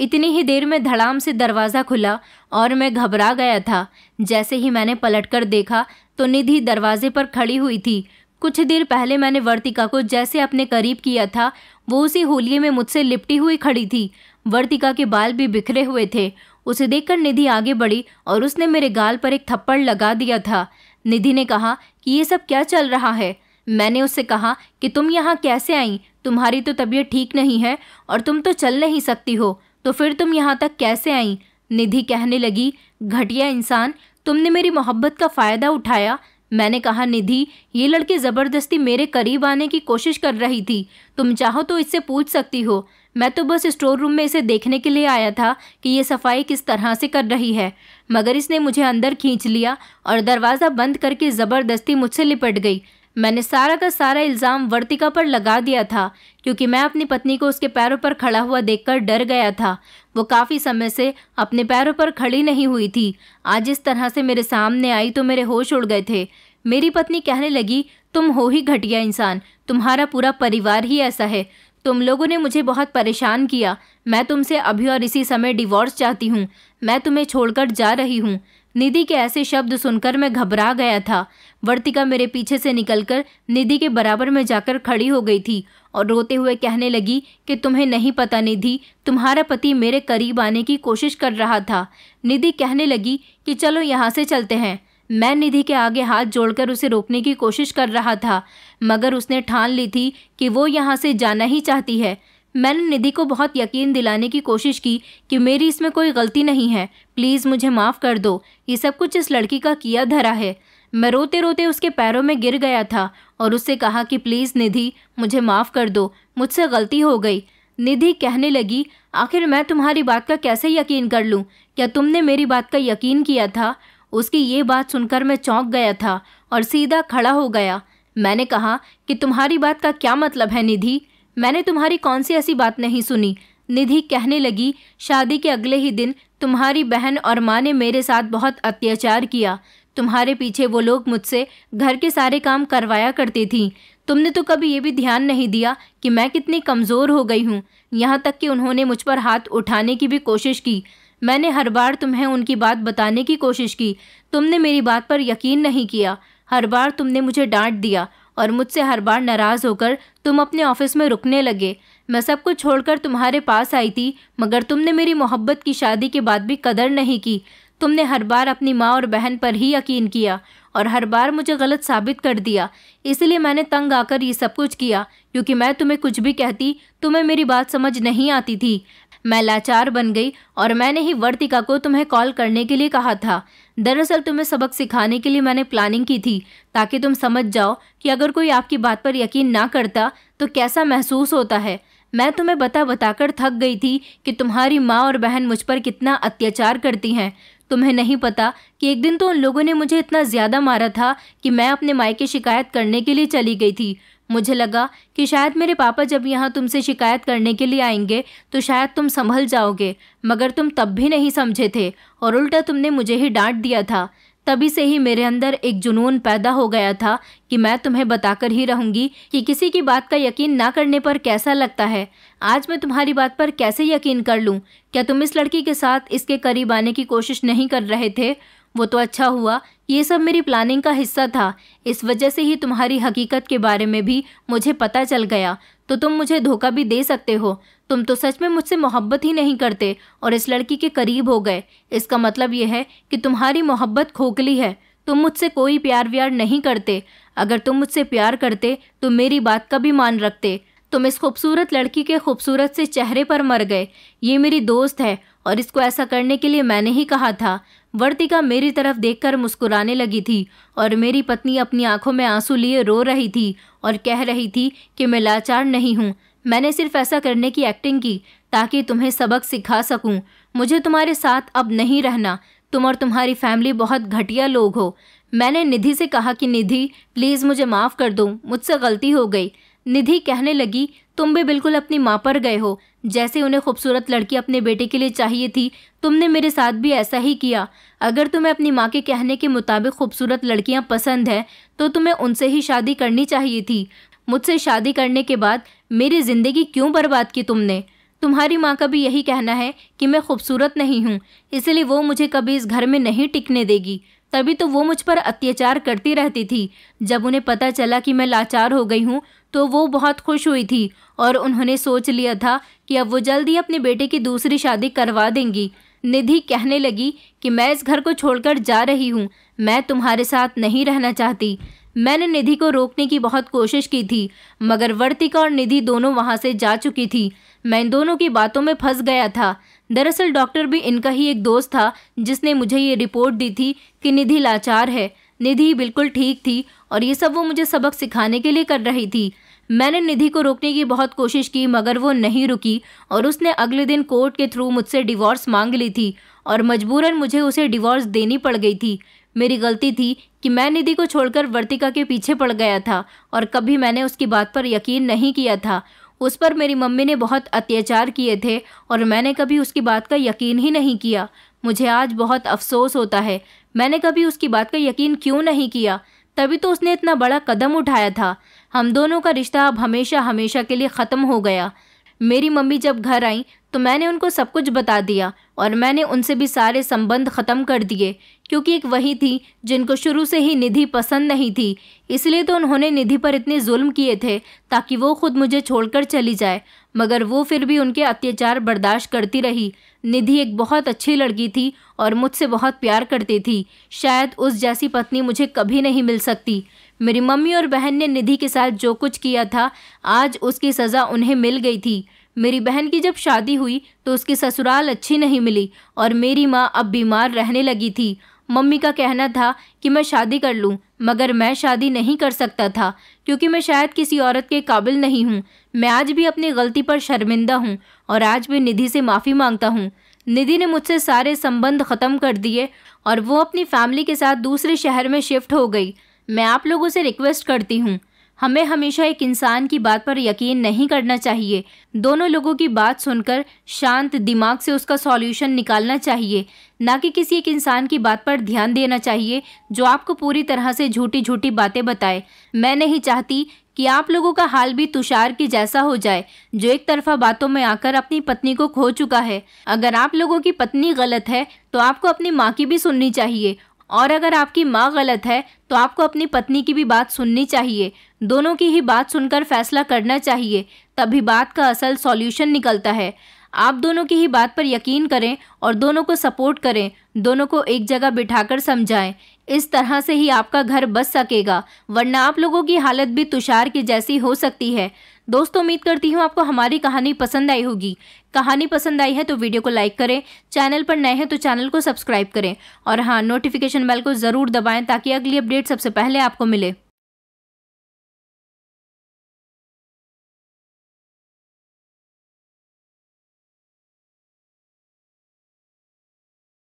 इतनी ही देर में धड़ाम से दरवाज़ा खुला और मैं घबरा गया था जैसे ही मैंने पलटकर देखा तो निधि दरवाजे पर खड़ी हुई थी कुछ देर पहले मैंने वर्तिका को जैसे अपने करीब किया था वो उसी होलिये में मुझसे लिपटी हुई खड़ी थी वर्तिका के बाल भी बिखरे हुए थे उसे देखकर निधि आगे बढ़ी और उसने मेरे गाल पर एक थप्पड़ लगा दिया था निधि ने कहा कि ये सब क्या चल रहा है मैंने उससे कहा कि तुम यहाँ कैसे आई तुम्हारी तो तबीयत ठीक नहीं है और तुम तो चल नहीं सकती हो तो फिर तुम यहाँ तक कैसे आई निधि कहने लगी घटिया इंसान तुमने मेरी मोहब्बत का फ़ायदा उठाया मैंने कहा निधि ये लड़की ज़बरदस्ती मेरे करीब आने की कोशिश कर रही थी तुम चाहो तो इससे पूछ सकती हो मैं तो बस स्टोर रूम में इसे देखने के लिए आया था कि ये सफाई किस तरह से कर रही है मगर इसने मुझे अंदर खींच लिया और दरवाज़ा बंद करके ज़बरदस्ती मुझसे लिपट गई मैंने सारा का सारा इल्ज़ाम वर्तिका पर लगा दिया था क्योंकि मैं अपनी पत्नी को उसके पैरों पर खड़ा हुआ देखकर डर गया था वो काफ़ी समय से अपने पैरों पर खड़ी नहीं हुई थी आज इस तरह से मेरे सामने आई तो मेरे होश उड़ गए थे मेरी पत्नी कहने लगी तुम हो ही घटिया इंसान तुम्हारा पूरा परिवार ही ऐसा है तुम लोगों ने मुझे बहुत परेशान किया मैं तुमसे अभी और इसी समय डिवोर्स चाहती हूँ मैं तुम्हें छोड़कर जा रही हूँ निधि के ऐसे शब्द सुनकर मैं घबरा गया था वर्तिका मेरे पीछे से निकलकर निधि के बराबर में जाकर खड़ी हो गई थी और रोते हुए कहने लगी कि तुम्हें नहीं पता निधि तुम्हारा पति मेरे करीब आने की कोशिश कर रहा था निधि कहने लगी कि चलो यहाँ से चलते हैं मैं निधि के आगे हाथ जोड़कर उसे रोकने की कोशिश कर रहा था मगर उसने ठान ली थी कि वो यहाँ से जाना ही चाहती है मैंने निधि को बहुत यकीन दिलाने की कोशिश की कि मेरी इसमें कोई गलती नहीं है प्लीज़ मुझे माफ़ कर दो ये सब कुछ इस लड़की का किया धरा है मैं रोते रोते उसके पैरों में गिर गया था और उससे कहा कि प्लीज़ निधि मुझे माफ़ कर दो मुझसे गलती हो गई निधि कहने लगी आखिर मैं तुम्हारी बात का कैसे यकीन कर लूँ क्या तुमने मेरी बात का यकीन किया था उसकी ये बात सुनकर मैं चौंक गया था और सीधा खड़ा हो गया मैंने कहा कि तुम्हारी बात का क्या मतलब है निधि मैंने तुम्हारी कौन सी ऐसी बात नहीं सुनी निधि कहने लगी शादी के अगले ही दिन तुम्हारी बहन और माँ ने मेरे साथ बहुत अत्याचार किया तुम्हारे पीछे वो लोग मुझसे घर के सारे काम करवाया करती थी तुमने तो कभी ये भी ध्यान नहीं दिया कि मैं कितनी कमज़ोर हो गई हूँ यहाँ तक कि उन्होंने मुझ पर हाथ उठाने की भी कोशिश की मैंने हर बार तुम्हें उनकी बात बताने की कोशिश की तुमने मेरी बात पर यकीन नहीं किया हर बार तुमने मुझे डांट दिया और मुझसे हर बार नाराज़ होकर तुम अपने ऑफिस में रुकने लगे मैं सब कुछ छोड़कर तुम्हारे पास आई थी मगर तुमने मेरी मोहब्बत की शादी के बाद भी कदर नहीं की तुमने हर बार अपनी माँ और बहन पर ही यकीन किया और हर बार मुझे गलत साबित कर दिया इसलिए मैंने तंग आकर ये सब कुछ किया क्योंकि मैं तुम्हें कुछ भी कहती तुम्हें मेरी बात समझ नहीं आती थी मैं लाचार बन गई और मैंने ही वर्तिका को तुम्हें कॉल करने के लिए कहा था दरअसल तुम्हें सबक सिखाने के लिए मैंने प्लानिंग की थी ताकि तुम समझ जाओ कि अगर कोई आपकी बात पर यकीन ना करता तो कैसा महसूस होता है मैं तुम्हें बता बताकर थक गई थी कि तुम्हारी माँ और बहन मुझ पर कितना अत्याचार करती हैं तुम्हें नहीं पता कि एक दिन तो उन लोगों ने मुझे इतना ज़्यादा मारा था कि मैं अपने माई की शिकायत करने के लिए चली गई थी मुझे लगा कि शायद मेरे पापा जब यहाँ तुमसे शिकायत करने के लिए आएंगे तो शायद तुम संभल जाओगे मगर तुम तब भी नहीं समझे थे और उल्टा तुमने मुझे ही डांट दिया था तभी से ही मेरे अंदर एक जुनून पैदा हो गया था कि मैं तुम्हें बताकर ही रहूंगी कि किसी की बात का यकीन ना करने पर कैसा लगता है आज मैं तुम्हारी बात पर कैसे यकीन कर लूँ क्या तुम इस लड़की के साथ इसके करीब आने की कोशिश नहीं कर रहे थे वो तो अच्छा हुआ ये सब मेरी प्लानिंग का हिस्सा था इस वजह से ही तुम्हारी हकीकत के बारे में भी मुझे पता चल गया तो तुम मुझे धोखा भी दे सकते हो तुम तो सच में मुझसे मोहब्बत ही नहीं करते और इस लड़की के करीब हो गए इसका मतलब यह है कि तुम्हारी मोहब्बत खोखली है तुम मुझसे कोई प्यार व्यार नहीं करते अगर तुम मुझसे प्यार करते तो मेरी बात का भी मान रखते तुम इस खूबसूरत लड़की के खूबसूरत से चेहरे पर मर गए ये मेरी दोस्त है और इसको ऐसा करने के लिए मैंने ही कहा था वर्तिका मेरी तरफ देखकर मुस्कुराने लगी थी और मेरी पत्नी अपनी आंखों में आंसू लिए रो रही थी और कह रही थी कि मैं लाचार नहीं हूँ मैंने सिर्फ ऐसा करने की एक्टिंग की ताकि तुम्हें सबक सिखा सकूँ मुझे तुम्हारे साथ अब नहीं रहना तुम और तुम्हारी फैमिली बहुत घटिया लोग हो मैंने निधि से कहा कि निधि प्लीज़ मुझे माफ़ कर दो मुझसे गलती हो गई निधि कहने लगी तुम भी बिल्कुल अपनी माँ पर गए हो जैसे उन्हें खूबसूरत लड़की अपने बेटे के लिए चाहिए थी तुमने मेरे साथ भी ऐसा ही किया अगर तुम्हें अपनी माँ के कहने के मुताबिक खूबसूरत लड़कियाँ पसंद हैं तो तुम्हें उनसे ही शादी करनी चाहिए थी मुझसे शादी करने के बाद मेरी ज़िंदगी क्यों बर्बाद की तुमने तुम्हारी माँ का भी यही कहना है कि मैं खूबसूरत नहीं हूँ इसलिए वो मुझे कभी इस घर में नहीं टिकने देगी तभी तो वो मुझ पर अत्याचार करती रहती थी जब उन्हें पता चला कि मैं लाचार हो गई हूँ तो वो बहुत खुश हुई थी और उन्होंने सोच लिया था कि अब वो जल्द ही अपने बेटे की दूसरी शादी करवा देंगी निधि कहने लगी कि मैं इस घर को छोड़कर जा रही हूँ मैं तुम्हारे साथ नहीं रहना चाहती मैंने निधि को रोकने की बहुत कोशिश की थी मगर वर्तिका और निधि दोनों वहाँ से जा चुकी थी मैं इन दोनों की बातों में फंस गया था दरअसल डॉक्टर भी इनका ही एक दोस्त था जिसने मुझे ये रिपोर्ट दी थी कि निधि लाचार है निधि बिल्कुल ठीक थी और ये सब वो मुझे सबक सिखाने के लिए कर रही थी मैंने निधि को रोकने की बहुत कोशिश की मगर वो नहीं रुकी और उसने अगले दिन कोर्ट के थ्रू मुझसे डिवोर्स मांग ली थी और मजबूरन मुझे उसे डिवोर्स देनी पड़ गई थी मेरी गलती थी कि मैं निधि को छोड़कर वर्तिका के पीछे पड़ गया था और कभी मैंने उसकी बात पर यकीन नहीं किया था उस पर मेरी मम्मी ने बहुत अत्याचार किए थे और मैंने कभी उसकी बात का यकीन ही नहीं किया मुझे आज बहुत अफसोस होता है मैंने कभी उसकी बात का यकीन क्यों नहीं किया तभी तो उसने इतना बड़ा कदम उठाया था हम दोनों का रिश्ता अब हमेशा हमेशा के लिए ख़त्म हो गया मेरी मम्मी जब घर आई तो मैंने उनको सब कुछ बता दिया और मैंने उनसे भी सारे संबंध ख़त्म कर दिए क्योंकि एक वही थी जिनको शुरू से ही निधि पसंद नहीं थी इसलिए तो उन्होंने निधि पर इतने जुल्म किए थे ताकि वो खुद मुझे छोड़कर चली जाए मगर वो फिर भी उनके अत्याचार बर्दाश्त करती रही निधि एक बहुत अच्छी लड़की थी और मुझसे बहुत प्यार करती थी शायद उस जैसी पत्नी मुझे कभी नहीं मिल सकती मेरी मम्मी और बहन ने निधि के साथ जो कुछ किया था आज उसकी सज़ा उन्हें मिल गई थी मेरी बहन की जब शादी हुई तो उसकी ससुराल अच्छी नहीं मिली और मेरी माँ अब बीमार रहने लगी थी मम्मी का कहना था कि मैं शादी कर लूँ मगर मैं शादी नहीं कर सकता था क्योंकि मैं शायद किसी औरत के काबिल नहीं हूँ मैं आज भी अपनी गलती पर शर्मिंदा हूँ और आज भी निधि से माफ़ी मांगता हूँ निधि ने मुझसे सारे संबंध ख़त्म कर दिए और वो अपनी फैमिली के साथ दूसरे शहर में शिफ्ट हो गई मैं आप लोगों से रिक्वेस्ट करती हूँ हमें हमेशा एक इंसान की बात पर यकीन नहीं करना चाहिए दोनों लोगों की बात सुनकर शांत दिमाग से उसका सॉल्यूशन निकालना चाहिए ना कि किसी एक इंसान की बात पर ध्यान देना चाहिए जो आपको पूरी तरह से झूठी झूठी बातें बताए मैं नहीं चाहती कि आप लोगों का हाल भी तुषार के जैसा हो जाए जो एक तरफा बातों में आकर अपनी पत्नी को खो चुका है अगर आप लोगों की पत्नी गलत है तो आपको अपनी माँ की भी सुननी चाहिए और अगर आपकी माँ गलत है तो आपको अपनी पत्नी की भी बात सुननी चाहिए दोनों की ही बात सुनकर फैसला करना चाहिए तभी बात का असल सॉल्यूशन निकलता है आप दोनों की ही बात पर यकीन करें और दोनों को सपोर्ट करें दोनों को एक जगह बिठाकर समझाएं इस तरह से ही आपका घर बच सकेगा वरना आप लोगों की हालत भी तुषार की जैसी हो सकती है दोस्तों उम्मीद करती हूँ आपको हमारी कहानी पसंद आई होगी कहानी पसंद आई है तो वीडियो को लाइक करें चैनल पर नए हैं तो चैनल को सब्सक्राइब करें और हाँ नोटिफिकेशन बेल को ज़रूर दबाएँ ताकि अगली अपडेट सबसे पहले आपको मिले